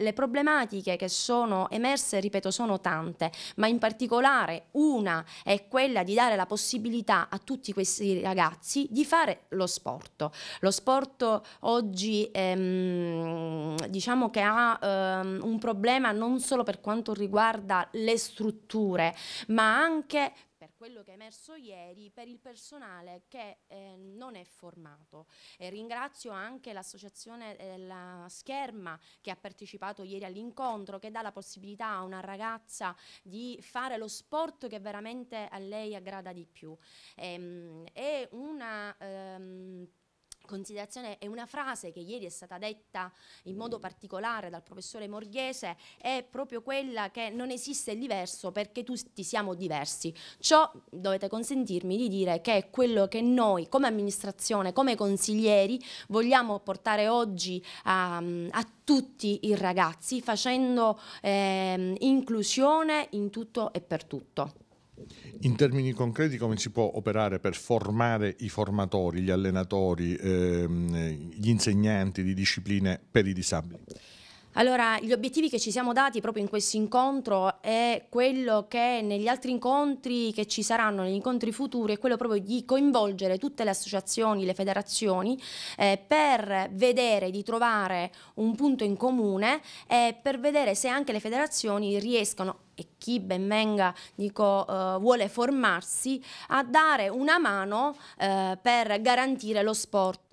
Le problematiche che sono emerse, ripeto, sono tante, ma in particolare una è quella di dare la possibilità a tutti questi ragazzi di fare lo sport. Lo sport oggi ehm, diciamo che ha ehm, un problema non solo per quanto riguarda le strutture, ma anche quello che è emerso ieri per il personale che eh, non è formato. Eh, ringrazio anche l'associazione della eh, Scherma che ha partecipato ieri all'incontro che dà la possibilità a una ragazza di fare lo sport che veramente a lei aggrada di più. Ehm, è una ehm, considerazione è una frase che ieri è stata detta in modo particolare dal professore Morghese, è proprio quella che non esiste il diverso perché tutti siamo diversi. Ciò dovete consentirmi di dire che è quello che noi come amministrazione, come consiglieri vogliamo portare oggi a, a tutti i ragazzi facendo eh, inclusione in tutto e per tutto. In termini concreti come si può operare per formare i formatori, gli allenatori, ehm, gli insegnanti di discipline per i disabili? Allora, gli obiettivi che ci siamo dati proprio in questo incontro è quello che negli altri incontri che ci saranno, negli incontri futuri, è quello proprio di coinvolgere tutte le associazioni, le federazioni, eh, per vedere di trovare un punto in comune e per vedere se anche le federazioni riescono e chi ben venga dico, uh, vuole formarsi a dare una mano uh, per garantire lo sport